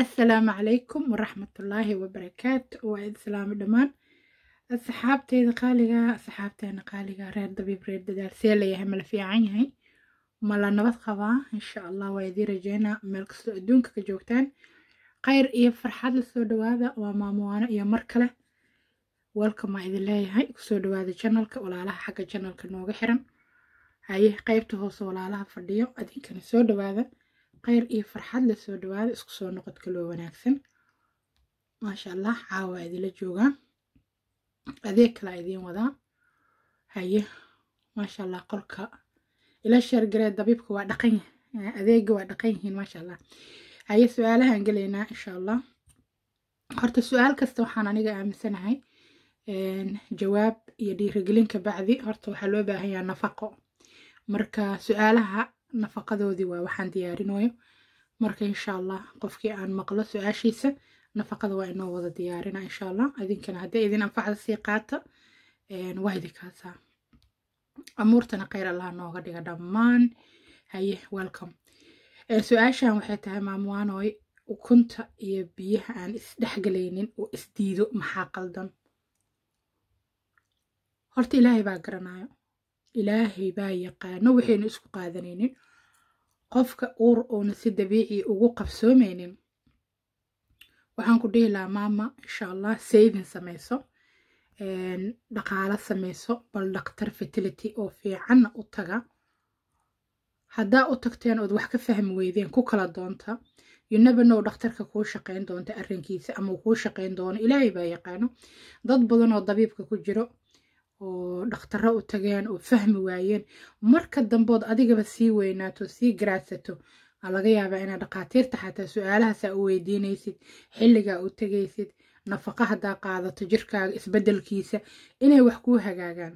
asalaamu calaykum waraxmatullaahi wabarakaatu waa salaamu salaamo dhammaan asxaabteyda qaaliga asxaabteena qaaliga reer dabiib reer dadaal see leeyahay mala fiican yahay mala nabad qabaa insha allah waa idii rajeynaa meel kastoo adduunka ka joogtaan khayr iyo farxad lasoo dhawaada waa maamuwaano iyo mar kale welcome aa idin leeyahay kusoo dhawaada janalka walaalaha xagga janalka nooga xiran haye qeybta hoose walaalaha fadhiyo adinkana soo dhawaada kheyr iyo farxad lasoo dhawaada isku soo noqod kaloo wanaagsan maasha allah caawa idinla joogaa adeeg kalaa idiin wadaa haye maasha allah qolka ila sheergaree dabiibka waa dhaqan adeega waa dhaqan yihiin maasha allah haye su-aalahaan gelaynaa insha allah horta su-aal kasta waxaan aniga aaminsanahay jawaab iyo dhiirigelin ka bacdi horta waxaa loo baahanyaa nafaqo marka su-aalaha nafaqadoodii waa waxaan diyaarinayo marka insha allah qofkii aan maqlo su-aashiisa nafaqada waa inoo wada diyaarina insha allah idinkana haddii idin anfacda sii qaata waa amuurtana khayr allah nooga dhiga dhammaan haye welcome su-aashan waxay tahay maamwaanoy ukunta iyo biyaha aan isdhexgalaynin oo isdiido maxaa qaldan horta ilaahay baa garanayo ilaahay baa yaqaano waxaynu isku qaadanaynin qofka uur uuna si dabiici ugu qabsoomaynin waxaan ku dhihi lahaa maama insha allah saving samayso dhaqaalo samayso bal dhaktar fertility oo fiicanna u taga haddaa u tagteen ood wax ka fahmi weydeen ku kala doonta yunabanow dhakhtarka kuu shaqayn doonta arrinkiisa ama kuu shaqayn doono ilaahay baa yaqaano dad badan oo dabiibka ku jiro oo dhakhtaro u tageen oo fahmi waayeen marka dambood adigaba sii weynaato sii garaadsato laga yaabaa inaa dhakhaatiirta xataa su-aalahaasa u weydiinaysid xilligaa u tegaysid nafaqa haddaa qaadato jirkaaga isbedelkiisa inay wax kuu hagaagaan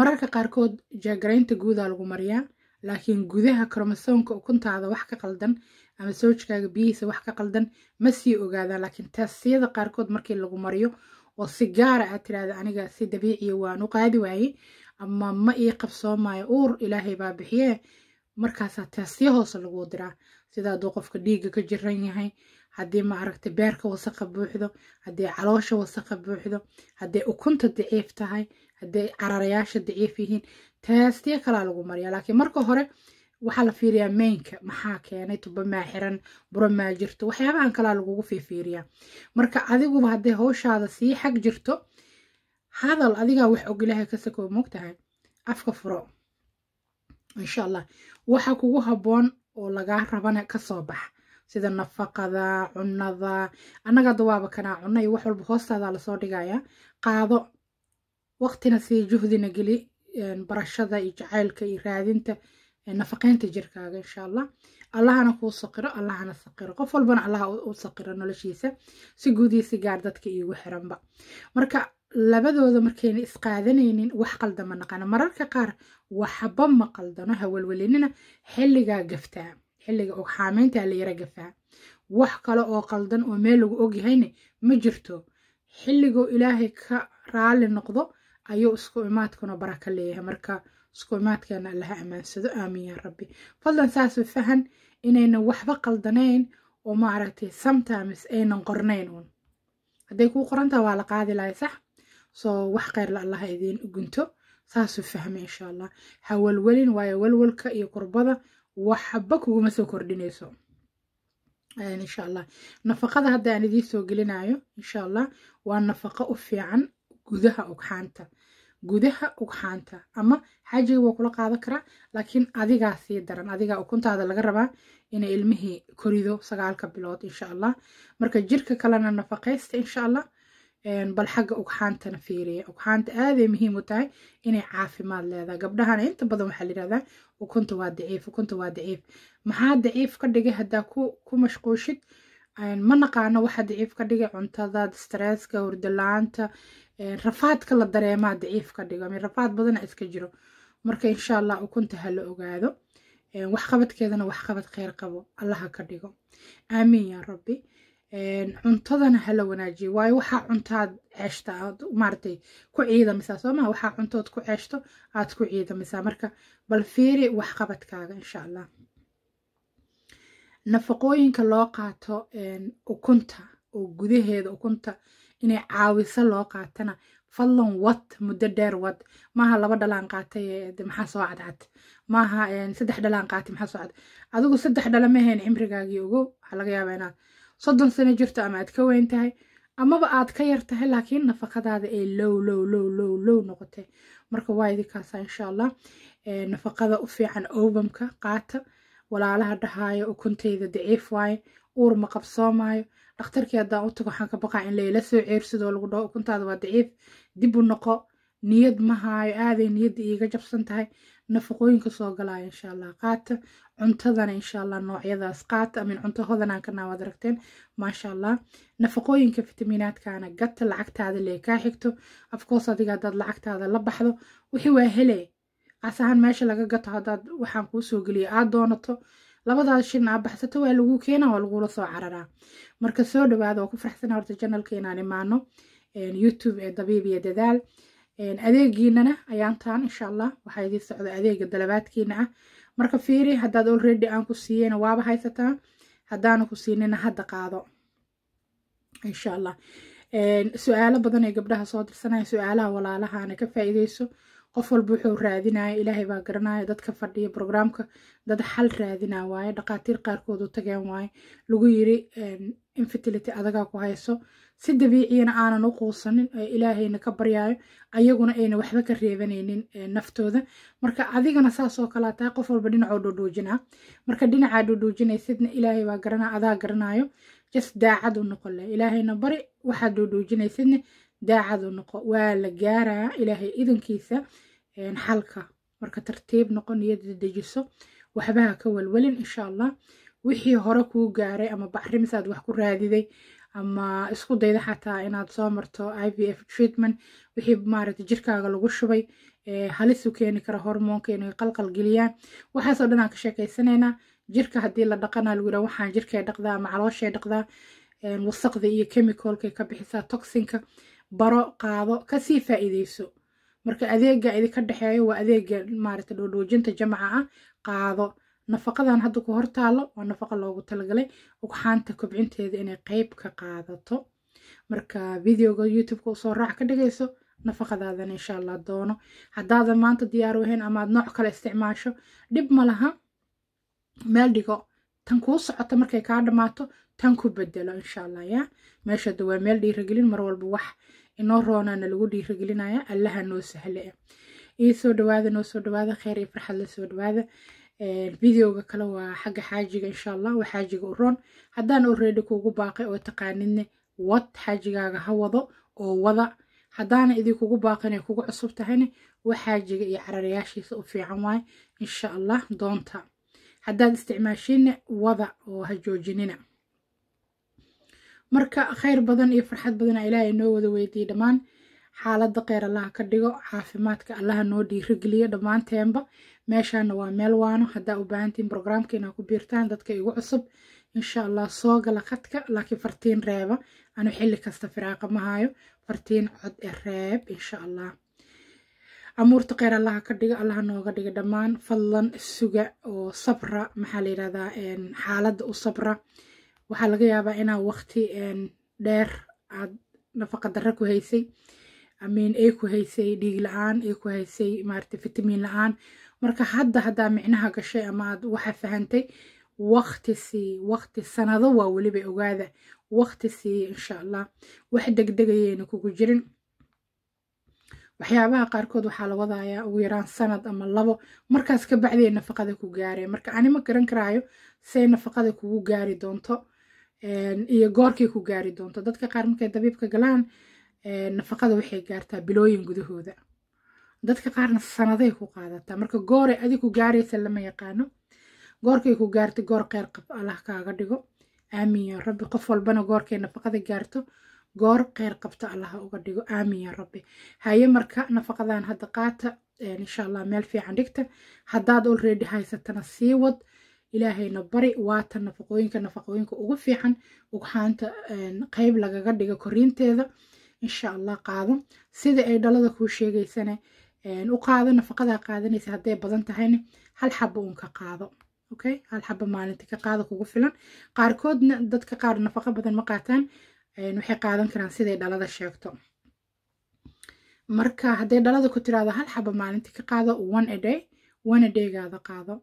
mararka qaarkood jaagaraynta guudaa lagu mariyaa laakiin gudaha kromosoomka ukuntaada wax ka qaldan ama soojkaaga biyihiisa wax ka qaldan ma sii ogaadaan laakiin taasiyada qaarkood markii lagu mariyo oo si gaara ah aad tiraahda aniga si dabiiciya ah u qaadi waaye ama ma ii qabsoomaayo uur ilaahay baa bixiye markaasaa taasiya hoose laguu diraa sidaa hadduu qofka dhiigga ka jiran yahay haddii maaragta beerka wasaqa buuxdo haddii caloosha wasaqa buuxdo haddii ukunta daciif tahay haddii cararayaasha daciif yihiin taasiya kalaa lagu mariyaa laakiin marka hore waxaa la fiiriyaa meynka maxaa keenay tuba maa xiran buro maa jirto waxyaabahan kalaa lagugu fiifiiriyaa marka adiguba hadday howshaada sii xag jirto hadal adigaa wax og ilaahay ka sakoo tahay afka furo insha allah waxa kugu habboon oo lagaa rabana kasoo bax sida nafaqada cunada annaga dawaaba kanaa cunno iyo wax walba hoostaadaa lasoo dhigaya qaado waqtina sii juhdina geli barashada iyo jacaylka iyo raadinta nafaqeynta jirkaaga insha allah allahana kuu saqiro allahana saqiro qof walbana allaha u saqiro noloshiisa si guudii si gaar dadka iigu xiranba marka labadooda markayna isqaadanaynin wax qaldama naqana mararka qaar waxba ma qaldano hawalwelinina xilligaa gaftaa xilliga og xaameyntaa la yara gafaa wax kale oo qaldan oo meel lagu ogyahayna ma jirto xilligoo ilaahay ka raali noqdo ayuu isku imaadkuna bara leeyahay marka iskuimaadkeena allaha ammaansado aamiin yaa rabbi fadlan saasuu fahan inaynan waxba qaldanayn oo maaragtay sometimes aynan qornayn uun hadday kuu qorantaha waa la qaadi lahay sax soo wax kheyrla allaha idiin ugunto saasuu fahmay insha allah ha walwelin waayo walwalka iyo kurbada waxba kuguma soo kordhinayso insha allah nafaqada hadda aan idiin soo gelinayo insha allah waa nafaqo u fiican gudaha ogxaanta gudaha ugxaanta ama xaajiga waa kula qaadan karaa laakiin adigaa sii daran adigaa ukuntaada laga rabaa inay ilmihii korido sagaalka bilood insha allah marka jirka kalena nafaqaysta insha allah bal xagga ugxaantana fiiriya ugxaanta aaday muhiim u tahay inay caafimaad leedahay gabdhahana inta badan waxaa layidhahdaa ukunta waa daciif ukunta waa daciif maxaa daciif ka dhigay haddaa ku mashquushid ma naqaano waxa daciif ka dhigay cuntada stresska hordalaanta rafaadka la dareemaa daciif ka dhigo rafaad badana iska jiro marka insha allah ukunta ha la ogaado waxqabadkeedana waxqabad kheyr qabo allaha ka dhigo aamiin yaa rabbi cuntadana hala wanaajiyo waayo waxaa cuntaad ceeshta aad maaratay ku ciidamisaa soo waxaa cuntood ku ceeshto aad ku ciidamisaa marka bal fiiri waxqabadkaaga insha allah nafaqooyinka loo qaato ukunta oo gudaheeda ukunta inay caawiso loo qaatana fadlan wad muddo dheer wad maaha laba dhalaan qaatay eh, maxaa soo cadcad maaha eh, saddex dhalaan qaatay maxaa soo cad adigu saddex dhala maheen cimrigaagii ugu waxaa laga yaabaa inaad soddon sano jirto ama aad ka weyn tahay amaba aad ka yar tahay laakiin nafaqadaada ee low low low low low noqotay marka waa idinkaasa insha allah eh, nafaqada u fiican owbamka qaata walaalaha dhahaayo ukuntayda daciif waaye uur ma qabsoo maayo dhakhtarkii haddaan u tago waxaan ka baqaa in layla soo ceebsadoo lagu dhaho ukuntaada waa daciif dib u noqo niyad ma haayo aaday niyadda iiga jabsan tahay nafaqooyinka soo galaayo insha qaata cuntadana insha noocyadaas qaata amin cunto hodanaan kanaa waad aragteen maasha nafaqooyinka fitaminaadkana gata lacagtaada lee kaa xigto afkoos adiga haddaad lacagtaada la baxdo wixii waa hele asahan meesha laga gato haddaad waxaan kuu soo geliya aad doonato labadaa shin aa baxsato waa lagu keena waa lagula soo cararaa marka soo dhawaada oo ku faraxsana horta janalka inaan imaano youtube ee dabiib iyo dadaal adeegiinana ayaantaan insha allah waxaa idiin socda adeega dalabaadkiina ah marka fiiri haddaad olredy aan ku siiyeyna waaba haysataa haddaana ku siinina hadda qaado insha allah su-aalo badan ee gabdhaha soo dirsanaya su-aalaha walaalahana ka faaiideyso qof walba wuxuu raadinaya ilaahay baa garanaya dadka fadhiya brograamka dad xal raadina waaye dhaqaatiir qaarkoodu tageen waaye lagu yiri ehm, infitility adagaa ku hayso si dabiiciyana aanan u quusanin ilaahayna ka baryaayo ayaguna ayna waxba ka reebanaynin naftooda marka adigana saasoo oo kalaa tahay qof walba dhinacoo dhuudhuujinaa marka dhinacaa dhuudhuujinaysidna ilaahay baa garanaa adaa garanaayo just daacad u noqon leh ilaahayna bari waxaad dhuudhuujinaysidna daacadu noqo waa la gaaraa ilaahay idankiisa xalka marka tartiib noqo niyada dejiso waxbaha ka walwalin insha allah wixii hore kuu gaaray ama bacrimisaad wax ku raadiday ama isku dayda xataa inaad soo marto i v f treatment wixii maaragta jirkaaga lagu shubay halisu keeni kara hormoonka inay qalqal geliyaan waxaasoo dhan aan ka sheekaysanaynaa jirka haddii la dhaqanaa lagu yidhaha waxaan jirkay dhaqdaa ama calooshee dhaqdaa wasaqda iyo chemicalkay ka bixisaa toxinka baro qaado kasii faa'iideyso marka adeega idinka dhexeeyo waa adeega maarata dhoodhoojinta jamaca ah qaado nafaqadan hadda ku hortaalo waa nafaqa loogu talagalay ugxaanta kobcinteeda inay qayb ka qaadato marka videoga youtubeka usoo raac ka dhigayso nafaqadaadan insha allah doono haddaadan maanta diyaar wahayn amaad nooc kale isticmaasho dhib ma laha meel dhigo tan kuu socoto markay kaa dhammaato tan ku bedelo insha allah ya meeshada waa meel dhiiragelin mar walba wax inoo roonaana lagu dhiirigelinaya allaha noo sahle iisoo dhawaada noo soo dhawaada kheer iyo farxad la soo dhawaada videoga kale waa xagga xaajiga insha allah waa xaajiga u roon haddaan already kuugu baaqay oo taqaaninne wad xaajigaaga ha wado oo wada haddaana idinkugu baaqin ay kugu cusub tahayna waa xaajiga iyo cararayaashiisa u fiican waay insha allah doonta haddaad isticmaashiinna wada oo ha joojinina marka khayr badan iyo farxad badan ilaahay noo wada weydiiyey dhammaan xaaladda kheyr allaha ka dhigo caafimaadka allaha noo dhiirigeliyo dhammaanteenba meeshaana waa meel waano haddaa u baahantiin brograamka inaa ku biirtaan dadka igu cusub insha allah soo gala khadka laakiin fartiin reeba anu xilli kasta firaaqa ma hayo fartiin cod ee reeb insha allah amuurta kheyr allaha ka dhiga allaha nooga dhiga dhammaan fadlan suga oo sabra maxaa la yidhahdaa xaaladda u sabra waxaa laga yaabaa inaa waqti dheer aad nafaqa darro ku haysay amiin ay ku haysay dhiig la-aan ay ku haysay maarata fitamiin la-aan marka hadda haddaa micnaha gashay ama aad waxa fahantay waqti waqti sanado waa weliba ogaada waqti insha allah wax degdegayayna kugu jirin waxyaabaha qaarkood waxaa la wadayaa ugu yaraan sanad ama labo markaas ka bacdiya nafaqada ku gaareen marka ani ma garan karaayo say nafaqada kugu gaari doonto iyo goorkay ku gaari doonto dadka qaar markay dabiibka galaan nafaqada waxay gaartaa bilooyin gudahooda dadka qaarna sanaday ku qaadataa marka gooray adi ku gaaraysa lama yaqaano goorkay ku gaarta goor qeyr qab allah kaaga dhigo aamin yaa rabbi qof walbana goorkay nafaqada gaarto goor qeyr qabta allah uga dhigo aamin yaa rabbi haye marka nafaqadan hadda qaata insha allah meel fiican dhigta haddaad olready haysatana sii wad ilaahayna bari waata nafaqooyinka nafaqooyinka ugu fiican ugxaanta qeyb lagaga dhigo koriinteeda insha allah qaado sida ay dhalada kuu sheegaysane u qaado nafaqadaa qaadanaysa hadday badan tahayna hal xaba uun qaado okay hal xaba maalinta ka qaado kugu filan qaarkoodna dadka qaar nafaqo badan ma qaataan waxay qaadan karaan siday dhalada sheegto marka hadday dhalada ku tiraado hal xaba maalinta ka qaado one a day one a day qaado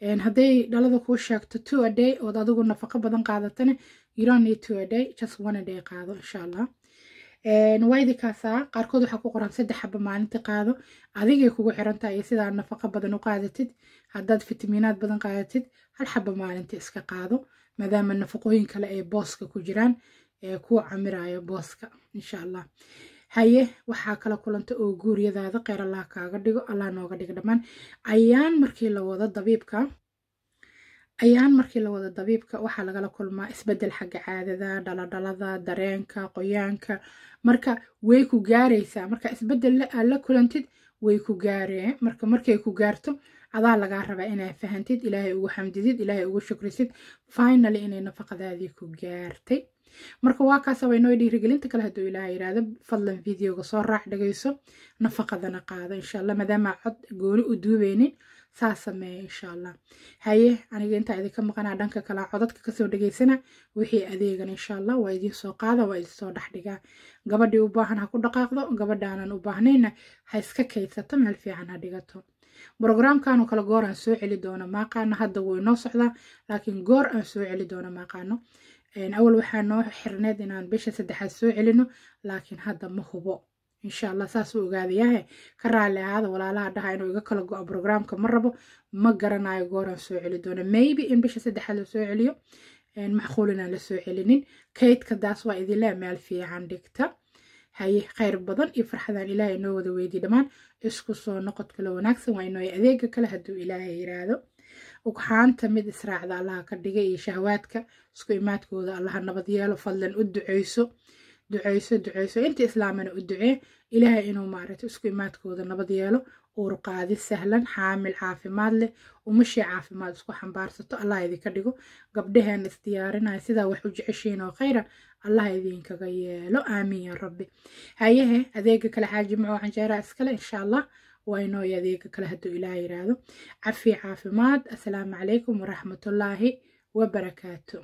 hadday dhalada kuu sheegto two a day ood adigu nafaqo badan qaadatana you don't need two a day just one a day qaado insha allah waydikaasaa qaarkood waxaa ku qoran saddex xaba maalinta qaado adigay kugu xirantahay sidaa nafaqo badan u qaadatid haddaad fitamiinaad badan qaadatid hal xaba maalinta iska qaado maadaama nafaqooyin kale ay booska ku jiraan ee kuu camiraayo booska insha allah haye waxaa kala kulanta oo guuryadaada qeyr allaa kaaga dhigo allah nooga dhiga dhammaan ayaan markii la wado dabiibka ayaan markii la wado dabiibka waxaa lagala kulmaa isbeddel xagga caadada dhaladhalada dareenka qoyaanka marka way ku gaaraysaa marka isbeddel la kulantid way ku gaaree marka markay ku gaarto adaa lagaa rabaa inaa fahantid ilaahay ugu xamdidid ilaahay ugu shukrisid finaly inay nafaqadaadii ku gaartay marka waa kaasabay noo dhiirigelinta kale hadduu ilaaha yidhaahdo fadlan videoga soo raac dhagayso nafaqadana qaado insha allah maadaama cod gooni u duubeynin saa sameeya insha allah haye aniga intaa idinka maqanaa dhanka kalaa codadka kasoo dhageysana wixii adeegan insha allah waa idiin qaada waa idinsoo dhexdhigaa gabadhii u baahan ha ku dhaqaaqdo gabadhaanan u baahnayna ha iska kaysato meel fiican ha dhigato brogramkan oo kale goor aan soo celi doono maaqaano hadda way noo socdaa laakiin goor aan soo celi doono maaqaano awal waxaa noo xirneed inaan bisha saddexaad soo celino laakiin hadda ma hubo insha allah saasuu ogaadayahe eh. ka raali ahaada walaalaha dhaha inuu iga kala go-o brograamka ma rabo ma garanayo gooraan soo celi doono maybe in bisha saddexaad la soo celiyo macquul inaan la soo celinin kaydka waa idinle meel fiican dhigta haye khayr badan iyo farxadaan ilaahay noo wada weydii dhammaan isku soo noqod kale wanaagsan waa inooy adeega kale hadduu ilaahay yiraahdo ugxaanta mid israacda allaha ka dhiga iyo shahwaadka isku imaadkooda allaha nabad yeelo fadlan u ducayso ducayso ducayso inta islaamana u ducee ilaahay inuu maaragtay isku imaadkooda nabad yeelo uurqaadi sahlan xaamil caafimaad leh umashii caafimaad isku xambaarsato allah idinka dhigo gabdhaheena isdiyaarinaya sidaa wax u jeceshiin oo khayra allah idinkaga yeelo aamiin ya rabbi hayehe adeega kale xaaji maco canjeeraa iskale insha allah waynoo iyo adeega kale haduu ilaah yiraahdo cafi caafimaad assalaamu calaykum waraxmatullaahi wabarakaatu